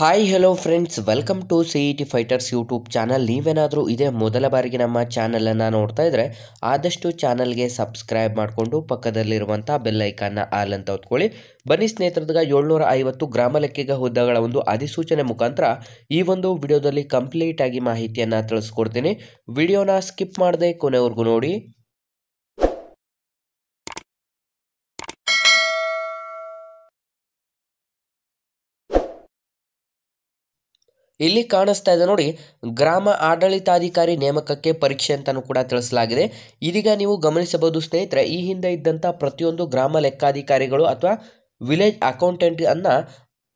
hi hello friends welcome to C E T fighters YouTube channel ನೀವೇನಾದರೂ ಇದೇ ಮೊದಲ ಬಾರಿಗೆ ನಮ್ಮ ಚಾನಲನ್ನು ನೋಡ್ತಾ ಇದ್ದರೆ ಆದಷ್ಟು ಚಾನಲ್ಗೆ ಸಬ್ಸ್ಕ್ರೈಬ್ ಮಾಡಿಕೊಂಡು ಪಕ್ಕದಲ್ಲಿರುವಂಥ ಬೆಲ್ಲೈಕನ್ನ ಆಲ್ ಅಂತ ಹೊತ್ಕೊಳ್ಳಿ ಬನ್ನಿ ಸ್ನೇಹಿತರದಾಗ ಏಳ್ನೂರ ಐವತ್ತು ಗ್ರಾಮ ಲೆಕ್ಕಿಗ ಹುದ್ದೆಗಳ ಒಂದು ಅಧಿಸೂಚನೆ ಮುಖಾಂತರ ಈ ಒಂದು ವಿಡಿಯೋದಲ್ಲಿ ಕಂಪ್ಲೀಟಾಗಿ ಮಾಹಿತಿಯನ್ನು ತಿಳಿಸ್ಕೊಡ್ತೀನಿ ವಿಡಿಯೋನ ಸ್ಕಿಪ್ ಮಾಡದೆ ಕೊನೆವರೆಗೂ ನೋಡಿ ಇಲ್ಲಿ ಕಾಣಿಸ್ತಾ ಇದೆ ನೋಡಿ ಗ್ರಾಮ ಆಡಳಿತಾಧಿಕಾರಿ ನೇಮಕಕ್ಕೆ ಪರೀಕ್ಷೆ ಅಂತಲೂ ಕೂಡ ತಿಳಿಸಲಾಗಿದೆ ಇದೀಗ ನೀವು ಗಮನಿಸಬಹುದು ಸ್ನೇಹಿತರೆ ಈ ಹಿಂದೆ ಇದ್ದಂಥ ಪ್ರತಿಯೊಂದು ಗ್ರಾಮ ಲೆಕ್ಕಾಧಿಕಾರಿಗಳು ಅಥವಾ ವಿಲೇಜ್ ಅಕೌಂಟೆಂಟ್ ಅನ್ನ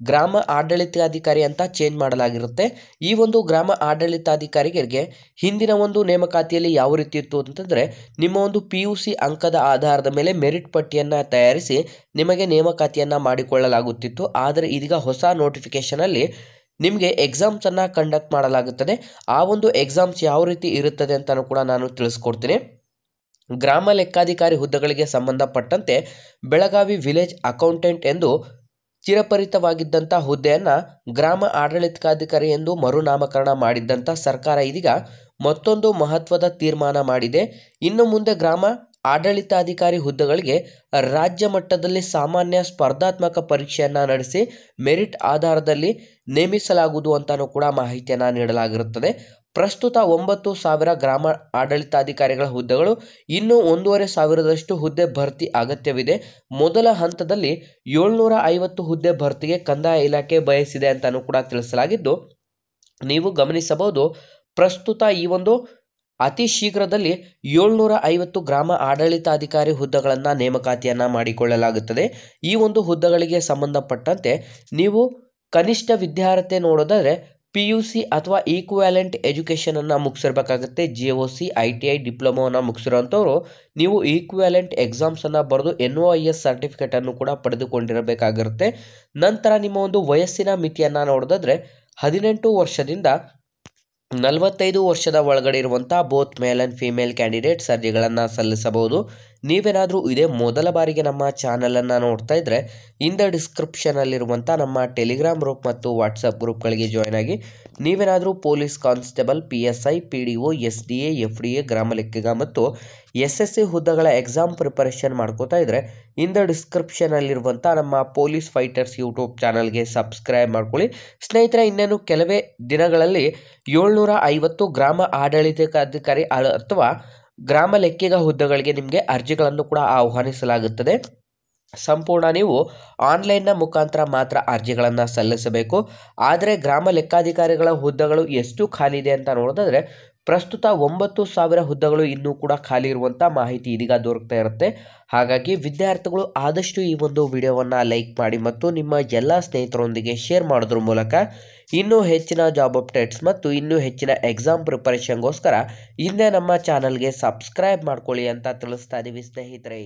ಗ್ರಾಮ ಆಡಳಿತಾಧಿಕಾರಿ ಅಂತ ಚೇಂಜ್ ಮಾಡಲಾಗಿರುತ್ತೆ ಈ ಒಂದು ಗ್ರಾಮ ಆಡಳಿತಾಧಿಕಾರಿಗಳಿಗೆ ಹಿಂದಿನ ಒಂದು ನೇಮಕಾತಿಯಲ್ಲಿ ಯಾವ ರೀತಿ ಇತ್ತು ಅಂತಂದರೆ ನಿಮ್ಮ ಒಂದು ಪಿ ಯು ಸಿ ಅಂಕದ ಆಧಾರದ ಮೇಲೆ ಮೆರಿಟ್ ಪಟ್ಟಿಯನ್ನು ತಯಾರಿಸಿ ನಿಮಗೆ ನೇಮಕಾತಿಯನ್ನು ಮಾಡಿಕೊಳ್ಳಲಾಗುತ್ತಿತ್ತು ಆದರೆ ಇದೀಗ ಹೊಸ ನೋಟಿಫಿಕೇಷನಲ್ಲಿ ನಿಮಗೆ ಎಕ್ಸಾಮ್ಸನ್ನು ಕಂಡಕ್ಟ್ ಮಾಡಲಾಗುತ್ತದೆ ಆ ಒಂದು ಎಕ್ಸಾಮ್ಸ್ ಯಾವ ರೀತಿ ಇರುತ್ತದೆ ಅಂತಲೂ ಕೂಡ ನಾನು ತಿಳಿಸ್ಕೊಡ್ತೀನಿ ಗ್ರಾಮ ಲೆಕ್ಕಾಧಿಕಾರಿ ಹುದ್ದೆಗಳಿಗೆ ಸಂಬಂಧಪಟ್ಟಂತೆ ಬೆಳಗಾವಿ ವಿಲೇಜ್ ಅಕೌಂಟೆಂಟ್ ಎಂದು ಚಿರಪರಿತವಾಗಿದ್ದಂಥ ಹುದ್ದೆಯನ್ನು ಗ್ರಾಮ ಆಡಳಿತಾಧಿಕಾರಿ ಎಂದು ಮರುನಾಮಕರಣ ಮಾಡಿದ್ದಂಥ ಸರ್ಕಾರ ಇದೀಗ ಮತ್ತೊಂದು ಮಹತ್ವದ ತೀರ್ಮಾನ ಮಾಡಿದೆ ಇನ್ನು ಮುಂದೆ ಗ್ರಾಮ ಆಡಳಿತಾಧಿಕಾರಿ ಹುದ್ದೆಗಳಿಗೆ ರಾಜ್ಯ ಮಟ್ಟದಲ್ಲಿ ಸಾಮಾನ್ಯ ಸ್ಪರ್ಧಾತ್ಮಕ ಪರೀಕ್ಷೆಯನ್ನು ನಡೆಸಿ ಮೆರಿಟ್ ಆಧಾರದಲ್ಲಿ ನೇಮಿಸಲಾಗುವುದು ಅಂತಲೂ ಕೂಡ ಮಾಹಿತಿಯನ್ನು ನೀಡಲಾಗಿರುತ್ತದೆ ಪ್ರಸ್ತುತ ಒಂಬತ್ತು ಸಾವಿರ ಗ್ರಾಮ ಆಡಳಿತಾಧಿಕಾರಿಗಳ ಹುದ್ದೆಗಳು ಇನ್ನೂ ಒಂದೂವರೆ ಸಾವಿರದಷ್ಟು ಹುದ್ದೆ ಭರ್ತಿ ಅಗತ್ಯವಿದೆ ಮೊದಲ ಹಂತದಲ್ಲಿ ಏಳ್ನೂರ ಐವತ್ತು ಹುದ್ದೆ ಭರ್ತಿಗೆ ಕಂದಾಯ ಇಲಾಖೆ ಬಯಸಿದೆ ಅಂತಲೂ ಕೂಡ ತಿಳಿಸಲಾಗಿದ್ದು ನೀವು ಗಮನಿಸಬಹುದು ಪ್ರಸ್ತುತ ಈ ಒಂದು ಅತಿ ಶೀಘ್ರದಲ್ಲಿ ಏಳ್ನೂರ ಐವತ್ತು ಗ್ರಾಮ ಆಡಳಿತಾಧಿಕಾರಿ ಹುದ್ದೆಗಳನ್ನು ನೇಮಕಾತಿಯನ್ನು ಮಾಡಿಕೊಳ್ಳಲಾಗುತ್ತದೆ ಈ ಒಂದು ಹುದ್ದೆಗಳಿಗೆ ಸಂಬಂಧಪಟ್ಟಂತೆ ನೀವು ಕನಿಷ್ಠ ವಿದ್ಯಾರ್ಹತೆ ನೋಡೋದಾದರೆ ಪಿ ಯು ಸಿ ಅಥವಾ ಈಕ್ವ್ಯಾಲೆಂಟ್ ಎಜುಕೇಷನನ್ನು ಮುಗಿಸಿರ್ಬೇಕಾಗುತ್ತೆ G O C I T I ಡಿಪ್ಲೊಮೋವನ್ನು ಮುಗಿಸಿರೋಂಥವ್ರು ನೀವು ಈಕ್ವ್ಯಾಲೆಂಟ್ ಎಕ್ಸಾಮ್ಸನ್ನು ಬರೆದು ಎನ್ ಒ ಐ ಎಸ್ ಸರ್ಟಿಫಿಕೇಟನ್ನು ಕೂಡ ಪಡೆದುಕೊಂಡಿರಬೇಕಾಗಿರುತ್ತೆ ನಂತರ ನಿಮ್ಮ ಒಂದು ವಯಸ್ಸಿನ ಮಿತಿಯನ್ನು ನೋಡೋದಾದರೆ ಹದಿನೆಂಟು ವರ್ಷದಿಂದ ನಲವತ್ತೈದು ವರ್ಷದ ಒಳಗಡೆ ಇರುವಂಥ both male and female candidates ಅರ್ಜಿಗಳನ್ನು ಸಲ್ಲಿಸಬಹುದು ನೀವೇನಾದರೂ ಇದೇ ಮೊದಲ ಬಾರಿಗೆ ನಮ್ಮ ಚಾನಲನ್ನು ನೋಡ್ತಾ ಇದ್ದರೆ ಇಂದ ಡಿಸ್ಕ್ರಿಪ್ಷನಲ್ಲಿರುವಂಥ ನಮ್ಮ ಟೆಲಿಗ್ರಾಮ್ ಗ್ರೂಪ್ ಮತ್ತು ವಾಟ್ಸಪ್ ಗ್ರೂಪ್ಗಳಿಗೆ ಜಾಯ್ನ್ ಆಗಿ ನೀವೇನಾದರೂ police constable P S I P D O S D A F D A ಗ್ರಾಮ ಲೆಕ್ಕಿಗ ಮತ್ತು ಎಸ್ ಎಸ್ ಸಿ ಹುದ್ದೆಗಳ ಎಕ್ಸಾಮ್ ಪ್ರಿಪರೇಷನ್ ಮಾಡ್ಕೋತಾ ಇದ್ದರೆ ಇಂದ ಡಿಸ್ಕ್ರಿಪ್ಷನಲ್ಲಿರುವಂಥ ನಮ್ಮ ಪೊಲೀಸ್ ಫೈಟರ್ಸ್ ಯೂಟ್ಯೂಬ್ ಚಾನಲ್ಗೆ ಸಬ್ಸ್ಕ್ರೈಬ್ ಮಾಡ್ಕೊಳ್ಳಿ ಸ್ನೇಹಿತರೆ ಇನ್ನೇನು ಕೆಲವೇ ದಿನಗಳಲ್ಲಿ ಏಳ್ನೂರ ಐವತ್ತು ಗ್ರಾಮ ಆಡಳಿತಾಧಿಕಾರಿ ಅಥವಾ ಗ್ರಾಮ ಲೆಕ್ಕಿಗ ಹುದ್ದೆಗಳಿಗೆ ನಿಮಗೆ ಅರ್ಜಿಗಳನ್ನು ಕೂಡ ಆಹ್ವಾನಿಸಲಾಗುತ್ತದೆ ಸಂಪೂರ್ಣ ನೀವು ಆನ್ಲೈನ್ನ ಮುಖಾಂತರ ಮಾತ್ರ ಅರ್ಜಿಗಳನ್ನು ಸಲ್ಲಿಸಬೇಕು ಆದರೆ ಗ್ರಾಮ ಲೆಕ್ಕಾಧಿಕಾರಿಗಳ ಹುದ್ದೆಗಳು ಎಷ್ಟು ಖಾಲಿ ಇದೆ ಅಂತ ನೋಡೋದಾದರೆ ಪ್ರಸ್ತುತ ಒಂಬತ್ತು ಸಾವಿರ ಹುದ್ದೆಗಳು ಇನ್ನೂ ಕೂಡ ಖಾಲಿ ಇರುವಂಥ ಮಾಹಿತಿ ಇದೀಗ ದೊರಕ್ತಾ ಇರುತ್ತೆ ಹಾಗಾಗಿ ವಿದ್ಯಾರ್ಥಿಗಳು ಆದಷ್ಟು ಈ ಒಂದು ವಿಡಿಯೋವನ್ನು ಲೈಕ್ ಮಾಡಿ ಮತ್ತು ನಿಮ್ಮ ಎಲ್ಲ ಸ್ನೇಹಿತರೊಂದಿಗೆ ಶೇರ್ ಮಾಡೋದ್ರ ಮೂಲಕ ಇನ್ನೂ ಹೆಚ್ಚಿನ ಜಾಬ್ ಅಪ್ಡೇಟ್ಸ್ ಮತ್ತು ಇನ್ನೂ ಹೆಚ್ಚಿನ ಎಕ್ಸಾಮ್ ಪ್ರಿಪರೇಷನ್ಗೋಸ್ಕರ ಹಿಂದೆ ನಮ್ಮ ಚಾನಲ್ಗೆ ಸಬ್ಸ್ಕ್ರೈಬ್ ಮಾಡ್ಕೊಳ್ಳಿ ಅಂತ ತಿಳಿಸ್ತಾ ಇದ್ದೀವಿ ಸ್ನೇಹಿತರೆ